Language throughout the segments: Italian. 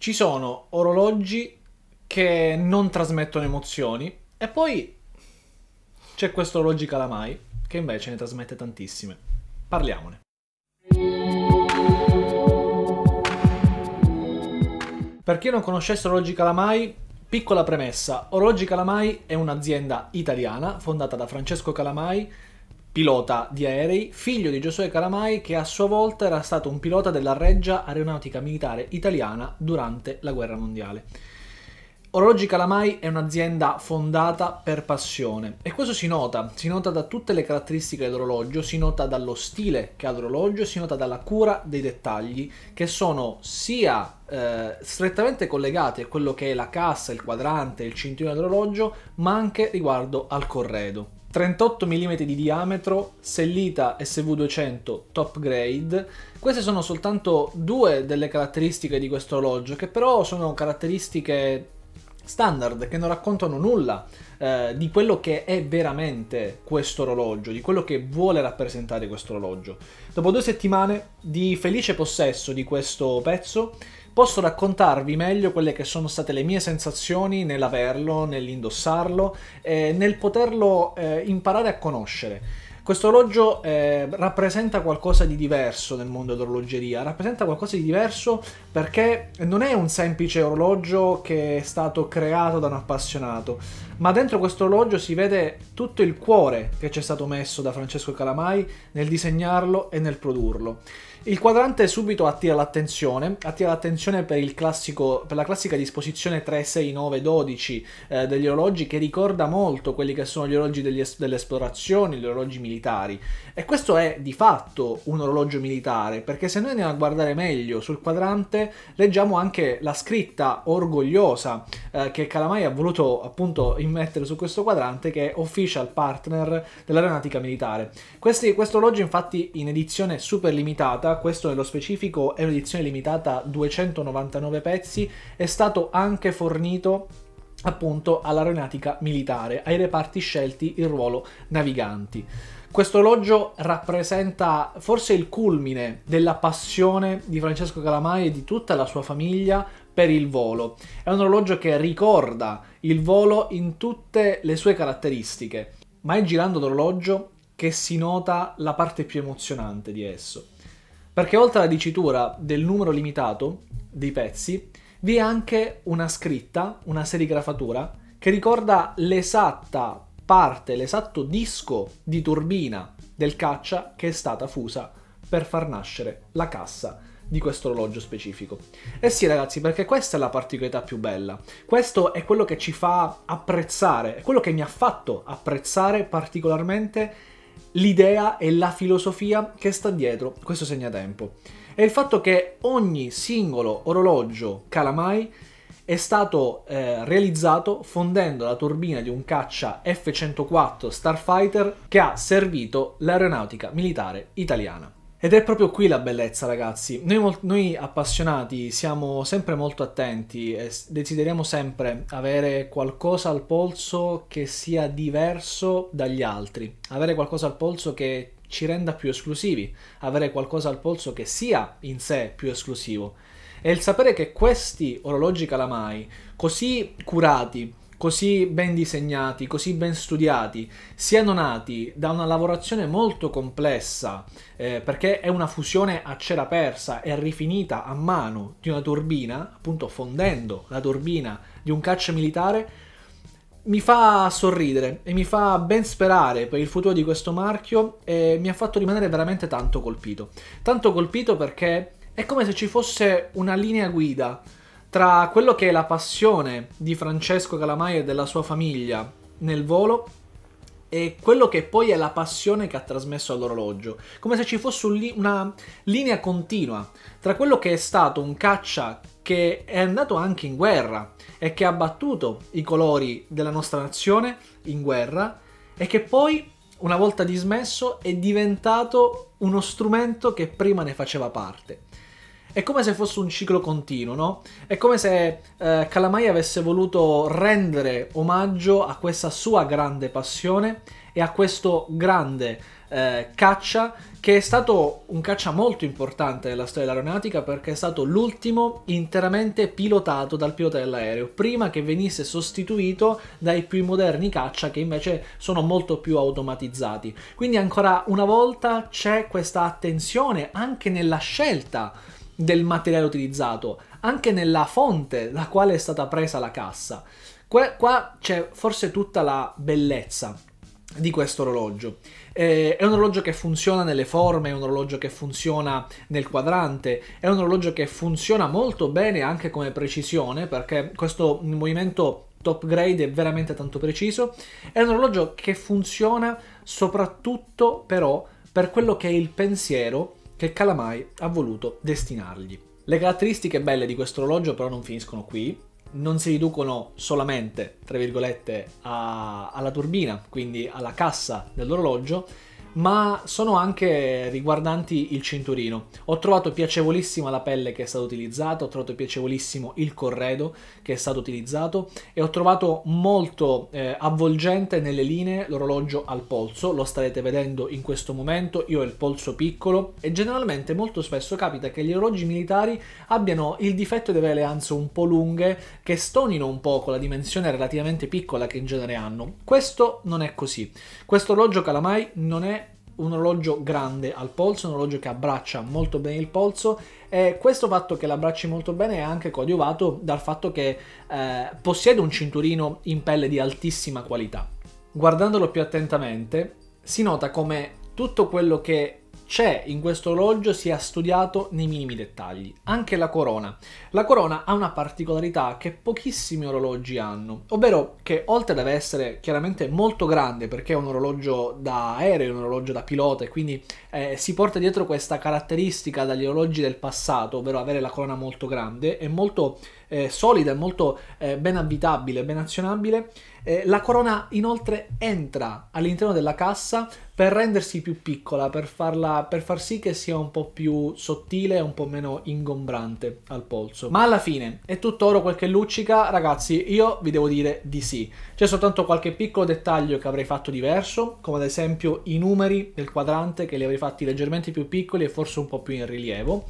Ci sono orologi che non trasmettono emozioni e poi c'è questo orologio Calamai che invece ne trasmette tantissime. Parliamone. Per chi non conoscesse Orologi Calamai, piccola premessa. Orologi Calamai è un'azienda italiana fondata da Francesco Calamai pilota di aerei, figlio di Giosuè Calamai che a sua volta era stato un pilota della Reggia Aeronautica Militare Italiana durante la Guerra Mondiale. Orologi Calamai è un'azienda fondata per passione e questo si nota, si nota da tutte le caratteristiche dell'orologio, si nota dallo stile che ha l'orologio, si nota dalla cura dei dettagli che sono sia eh, strettamente collegati a quello che è la cassa, il quadrante, il cinturino dell'orologio, ma anche riguardo al corredo. 38 mm di diametro, sellita SV200 top grade. Queste sono soltanto due delle caratteristiche di questo orologio, che però sono caratteristiche standard, che non raccontano nulla eh, di quello che è veramente questo orologio, di quello che vuole rappresentare questo orologio. Dopo due settimane di felice possesso di questo pezzo, posso raccontarvi meglio quelle che sono state le mie sensazioni nell'averlo, nell'indossarlo e nel poterlo eh, imparare a conoscere. Questo orologio eh, rappresenta qualcosa di diverso nel mondo dell'orologeria, rappresenta qualcosa di diverso perché non è un semplice orologio che è stato creato da un appassionato, ma dentro questo orologio si vede tutto il cuore che c'è stato messo da Francesco Calamai nel disegnarlo e nel produrlo. Il quadrante subito attira l'attenzione, attira l'attenzione per, classico, per la classica disposizione 3, 6, 9, 12 eh, degli orologi che ricorda molto quelli che sono gli orologi degli, delle esplorazioni, gli orologi militari. E questo è di fatto un orologio militare, perché se noi andiamo a guardare meglio sul quadrante leggiamo anche la scritta orgogliosa eh, che Calamai ha voluto appunto immettere su questo quadrante che è official partner dell'aeronautica militare. Questi, questo orologio infatti in edizione super limitata puntata, questo nello specifico è un'edizione limitata 299 pezzi, è stato anche fornito appunto all'aeronautica militare, ai reparti scelti il ruolo naviganti. Questo orologio rappresenta forse il culmine della passione di Francesco Calamai e di tutta la sua famiglia per il volo. È un orologio che ricorda il volo in tutte le sue caratteristiche, ma è girando l'orologio che si nota la parte più emozionante di esso. Perché oltre alla dicitura del numero limitato dei pezzi, vi è anche una scritta, una serigrafatura, che ricorda l'esatta parte, l'esatto disco di turbina del caccia che è stata fusa per far nascere la cassa di questo orologio specifico. Eh sì ragazzi, perché questa è la particolarità più bella. Questo è quello che ci fa apprezzare, è quello che mi ha fatto apprezzare particolarmente l'idea e la filosofia che sta dietro questo segnatempo. È il fatto che ogni singolo orologio Calamai è stato eh, realizzato fondendo la turbina di un caccia F-104 Starfighter che ha servito l'aeronautica militare italiana. Ed è proprio qui la bellezza, ragazzi. Noi, noi, appassionati siamo sempre molto attenti e desideriamo sempre avere qualcosa al polso che sia diverso dagli altri, avere qualcosa al polso che ci renda più esclusivi, avere qualcosa al polso che sia in sé più esclusivo. E il sapere che questi orologi calamai, così curati, così ben disegnati, così ben studiati, siano nati da una lavorazione molto complessa, eh, perché è una fusione a cera persa e rifinita a mano di una turbina, appunto fondendo la turbina di un caccia militare, mi fa sorridere e mi fa ben sperare per il futuro di questo marchio e mi ha fatto rimanere veramente tanto colpito. Tanto colpito perché è come se ci fosse una linea guida tra quello che è la passione di Francesco Calamai e della sua famiglia nel volo e quello che poi è la passione che ha trasmesso all'orologio, come se ci fosse un li una linea continua tra quello che è stato un caccia che è andato anche in guerra e che ha battuto i colori della nostra nazione in guerra e che poi una volta dismesso è diventato uno strumento che prima ne faceva parte. È come se fosse un ciclo continuo, no? È come se eh, Calamai avesse voluto rendere omaggio a questa sua grande passione e a questo grande eh, caccia che è stato un caccia molto importante nella storia dell'aeronautica perché è stato l'ultimo interamente pilotato dal pilota dell'aereo prima che venisse sostituito dai più moderni caccia che invece sono molto più automatizzati quindi ancora una volta c'è questa attenzione anche nella scelta del materiale utilizzato, anche nella fonte da quale è stata presa la cassa. Qua, qua c'è forse tutta la bellezza di questo orologio. Eh, è un orologio che funziona nelle forme, è un orologio che funziona nel quadrante, è un orologio che funziona molto bene anche come precisione perché questo movimento top grade è veramente tanto preciso. È un orologio che funziona soprattutto però per quello che è il pensiero che Calamai ha voluto destinargli. Le caratteristiche belle di questo orologio però non finiscono qui, non si riducono solamente, tra virgolette, a, alla turbina, quindi alla cassa dell'orologio, ma sono anche riguardanti il cinturino. Ho trovato piacevolissima la pelle che è stata utilizzata, ho trovato piacevolissimo il corredo che è stato utilizzato e ho trovato molto eh, avvolgente nelle linee l'orologio al polso, lo starete vedendo in questo momento, io ho il polso piccolo e generalmente molto spesso capita che gli orologi militari abbiano il difetto di avere le anze un po' lunghe che stonino un po' con la dimensione relativamente piccola che in genere hanno. Questo non è così. Questo orologio Calamai non è un orologio grande al polso, un orologio che abbraccia molto bene il polso e questo fatto che l'abbracci molto bene è anche coadiuvato dal fatto che eh, possiede un cinturino in pelle di altissima qualità. Guardandolo più attentamente si nota come tutto quello che c'è in questo orologio si è studiato nei minimi dettagli, anche la corona. La corona ha una particolarità che pochissimi orologi hanno, ovvero che oltre ad essere chiaramente molto grande perché è un orologio da aereo, un orologio da pilota e quindi eh, si porta dietro questa caratteristica dagli orologi del passato, ovvero avere la corona molto grande è molto eh, solida e molto eh, ben avvitabile, ben azionabile. Eh, la corona inoltre entra all'interno della cassa per rendersi più piccola, per, farla, per far sì che sia un po' più sottile, e un po' meno ingombrante al polso. Ma alla fine è tutto oro quel che luccica? Ragazzi, io vi devo dire di sì. C'è soltanto qualche piccolo dettaglio che avrei fatto diverso, come ad esempio i numeri del quadrante che li avrei fatti leggermente più piccoli e forse un po' più in rilievo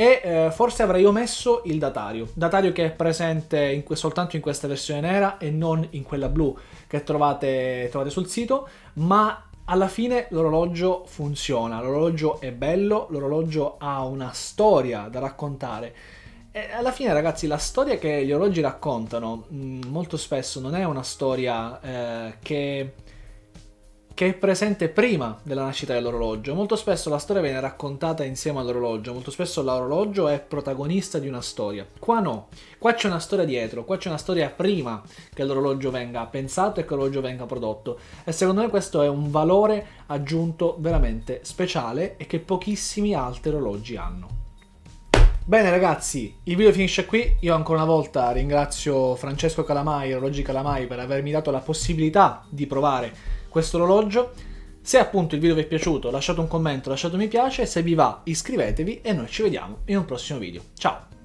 e eh, forse avrei omesso il datario, datario che è presente in que- soltanto in questa versione nera e non in quella blu che trovate, trovate sul sito, ma alla fine l'orologio funziona, l'orologio è bello, l'orologio ha una storia da raccontare. E alla fine, ragazzi, la storia che gli orologi raccontano mh, mm, molto spesso non è una storia eh, che che è presente prima della nascita dell'orologio. Molto spesso la storia viene raccontata insieme all'orologio, molto spesso l'orologio è protagonista di una storia. Qua no, qua c'è una storia dietro, qua c'è una storia prima che l'orologio venga pensato e che l'orologio venga prodotto. E secondo me questo è un valore aggiunto veramente speciale e che pochissimi altri orologi hanno. Bene ragazzi, il video finisce qui, io ancora una volta ringrazio Francesco Calamai, Orologi Calamai, per avermi dato la possibilità di provare questo orologio. Se appunto il video vi è piaciuto lasciate un commento, lasciate un mi piace, se vi va iscrivetevi e noi ci vediamo in un prossimo video. Ciao!